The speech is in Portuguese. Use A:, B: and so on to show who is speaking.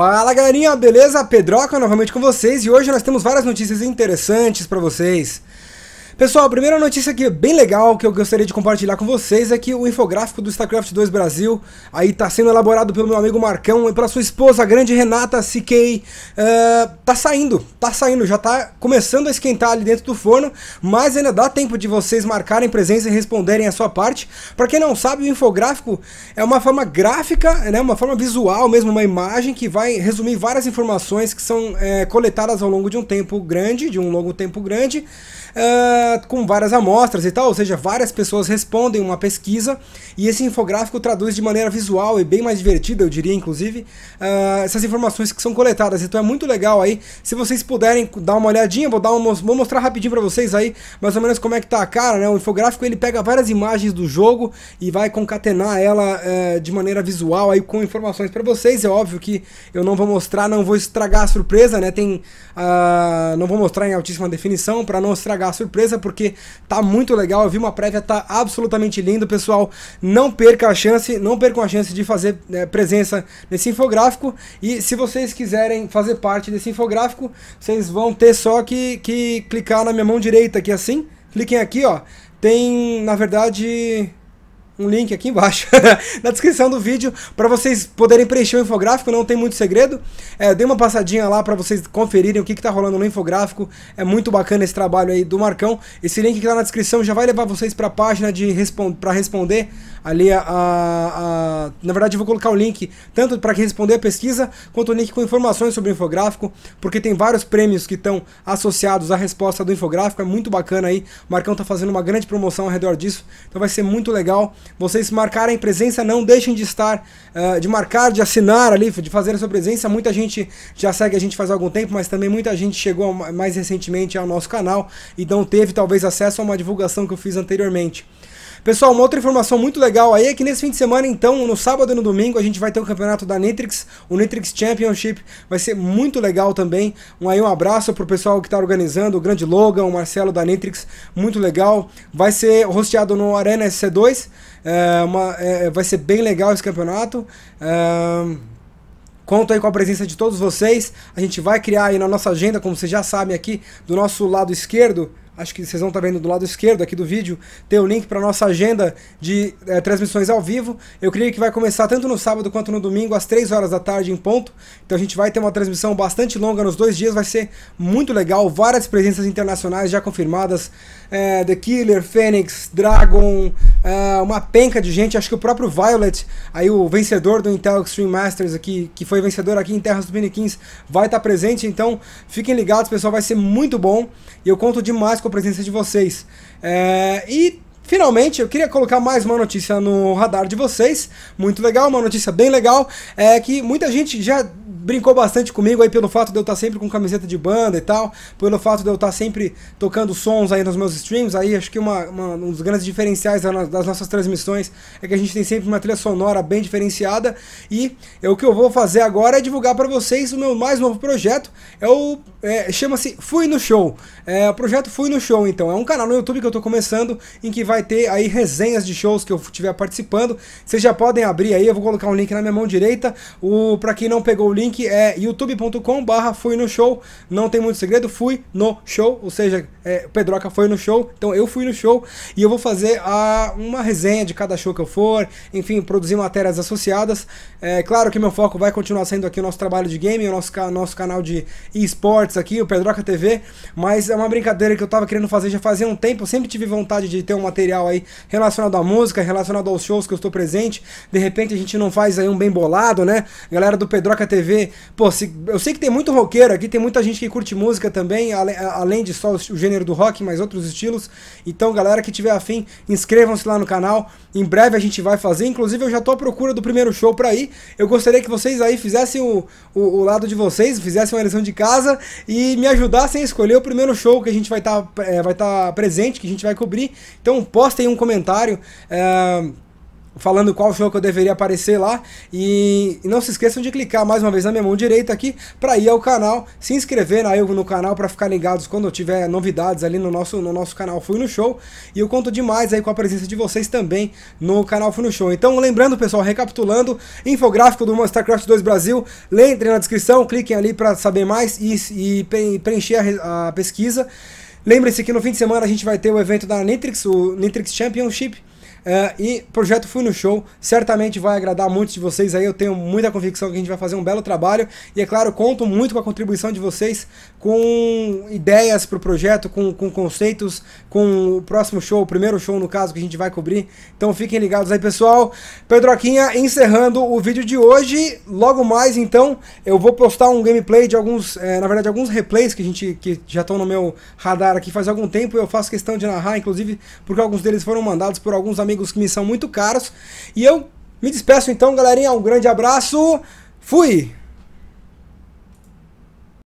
A: Fala galerinha, beleza? Pedroca novamente com vocês e hoje nós temos várias notícias interessantes para vocês. Pessoal, a primeira notícia aqui bem legal que eu gostaria de compartilhar com vocês é que o infográfico do StarCraft 2 Brasil aí tá sendo elaborado pelo meu amigo Marcão e pela sua esposa, a grande Renata CK. Uh, eh, tá saindo, tá saindo, já tá começando a esquentar ali dentro do forno, mas ainda dá tempo de vocês marcarem presença e responderem a sua parte. Para quem não sabe, o infográfico é uma forma gráfica, né, uma forma visual mesmo, uma imagem que vai resumir várias informações que são é, coletadas ao longo de um tempo grande, de um longo tempo grande. Uh, com várias amostras e tal, ou seja, várias pessoas respondem uma pesquisa e esse infográfico traduz de maneira visual e bem mais divertida, eu diria, inclusive, uh, essas informações que são coletadas. Então é muito legal aí, se vocês puderem dar uma olhadinha, vou, dar um vou mostrar rapidinho para vocês aí, mais ou menos como é que tá a cara, né? O infográfico ele pega várias imagens do jogo e vai concatenar ela uh, de maneira visual aí com informações para vocês. É óbvio que eu não vou mostrar, não vou estragar a surpresa, né? Tem, ah, não vou mostrar em altíssima definição para não estragar a surpresa certeza, porque tá muito legal. Eu vi uma prévia, tá absolutamente lindo, pessoal. Não perca a chance, não percam a chance de fazer é, presença nesse infográfico. E se vocês quiserem fazer parte desse infográfico, vocês vão ter só que, que clicar na minha mão direita aqui assim. Cliquem aqui, ó. Tem, na verdade, um link aqui embaixo na descrição do vídeo para vocês poderem preencher o infográfico, não tem muito segredo. É, dei uma passadinha lá para vocês conferirem o que está rolando no infográfico. É muito bacana esse trabalho aí do Marcão. Esse link que tá na descrição já vai levar vocês para a página de respon para responder ali a, a, a, na verdade eu vou colocar o link tanto para quem responder a pesquisa quanto o link com informações sobre o infográfico, porque tem vários prêmios que estão associados à resposta do infográfico. É muito bacana aí. O Marcão tá fazendo uma grande promoção ao redor disso, então vai ser muito legal vocês marcarem presença, não deixem de estar, uh, de marcar, de assinar ali, de fazer a sua presença. Muita gente já segue a gente faz algum tempo, mas também muita gente chegou mais recentemente ao nosso canal e não teve talvez acesso a uma divulgação que eu fiz anteriormente. Pessoal, uma outra informação muito legal aí é que nesse fim de semana, então, no sábado e no domingo, a gente vai ter o campeonato da Nitrix, o Nitrix Championship, vai ser muito legal também. Um, aí um abraço pro pessoal que tá organizando, o grande Logan, o Marcelo da Nitrix, muito legal. Vai ser rosteado no Arena SC2, é, uma, é, vai ser bem legal esse campeonato. É... Conto aí com a presença de todos vocês. A gente vai criar aí na nossa agenda, como vocês já sabem aqui, do nosso lado esquerdo, acho que vocês vão estar tá vendo do lado esquerdo aqui do vídeo, tem o link para nossa agenda de é, transmissões ao vivo. Eu creio que vai começar tanto no sábado quanto no domingo, às 3 horas da tarde em ponto. Então a gente vai ter uma transmissão bastante longa nos dois dias, vai ser muito legal. Várias presenças internacionais já confirmadas: é, The Killer, Fênix, Dragon, é, uma penca de gente. Acho que o próprio Violet, aí o vencedor do Intel Extreme Masters aqui, que foi vencedor aqui em Terras do Minikins, vai estar tá presente. Então fiquem ligados, pessoal, vai ser muito bom. E eu conto demais com com a presença de vocês. É, e Finalmente, eu queria colocar mais uma notícia no radar de vocês, muito legal, uma notícia bem legal, é que muita gente já brincou bastante comigo aí pelo fato de eu estar tá sempre com camiseta de banda e tal, pelo fato de eu estar tá sempre tocando sons aí nos meus streams, aí acho que uma, uma, um dos grandes diferenciais das nossas transmissões é que a gente tem sempre uma trilha sonora bem diferenciada e é, o que eu vou fazer agora é divulgar para vocês o meu mais novo projeto, é o é, chama-se Fui no Show, é, o projeto Fui no Show então, é um canal no YouTube que eu estou começando em que vai ter aí resenhas de shows que eu estiver participando, vocês já podem abrir aí, eu vou colocar um link na minha mão direita, o para quem não pegou o link link é youtube.com barra fui no show. Não tem muito segredo, fui no show. Ou seja, é, Pedroca foi no show, então eu fui no show. E eu vou fazer a, uma resenha de cada show que eu for. Enfim, produzir matérias associadas. É claro que meu foco vai continuar sendo aqui o nosso trabalho de game, o nosso, nosso canal de esportes aqui, o Pedroca TV. Mas é uma brincadeira que eu tava querendo fazer já fazia um tempo. Eu sempre tive vontade de ter um material aí relacionado à música, relacionado aos shows que eu estou presente. De repente a gente não faz aí um bem bolado, né? Galera do Pedroca TV ver. Pô, se, eu sei que tem muito roqueiro aqui, tem muita gente que curte música também, ale, além de só o, o gênero do rock, mas outros estilos. Então, galera que tiver afim, inscrevam-se lá no canal. Em breve a gente vai fazer. Inclusive, eu já tô à procura do primeiro show pra ir. Eu gostaria que vocês aí fizessem o, o, o lado de vocês, fizessem uma lição de casa e me ajudassem a escolher o primeiro show que a gente vai estar tá, é, vai tá presente, que a gente vai cobrir. Então, postem um comentário. É falando qual show que eu deveria aparecer lá. E, e não se esqueçam de clicar mais uma vez na minha mão direita aqui para ir ao canal, se inscrever aí no canal para ficar ligados quando eu tiver novidades ali no nosso, no nosso canal Fui no Show. E eu conto demais aí com a presença de vocês também no canal Fui no Show. Então, lembrando, pessoal, recapitulando, infográfico do Monstercraft 2 Brasil, entrem na descrição, cliquem ali para saber mais e, e preencher a, a pesquisa. Lembre-se que no fim de semana a gente vai ter o evento da Nitrix, o Nitrix Championship, Uh, e projeto Fui no Show certamente vai agradar muitos de vocês aí. Eu tenho muita convicção que a gente vai fazer um belo trabalho. E é claro, conto muito com a contribuição de vocês com ideias para o projeto, com, com conceitos, com o próximo show, o primeiro show no caso que a gente vai cobrir. Então fiquem ligados aí, pessoal. Pedroquinha encerrando o vídeo de hoje. Logo mais, então, eu vou postar um gameplay de alguns, é, na verdade, alguns replays que a gente que já estão no meu radar aqui faz algum tempo. Eu faço questão de narrar, inclusive, porque alguns deles foram mandados por alguns amigos amigos que me são muito caros. E eu me despeço então, galerinha. Um grande abraço. Fui!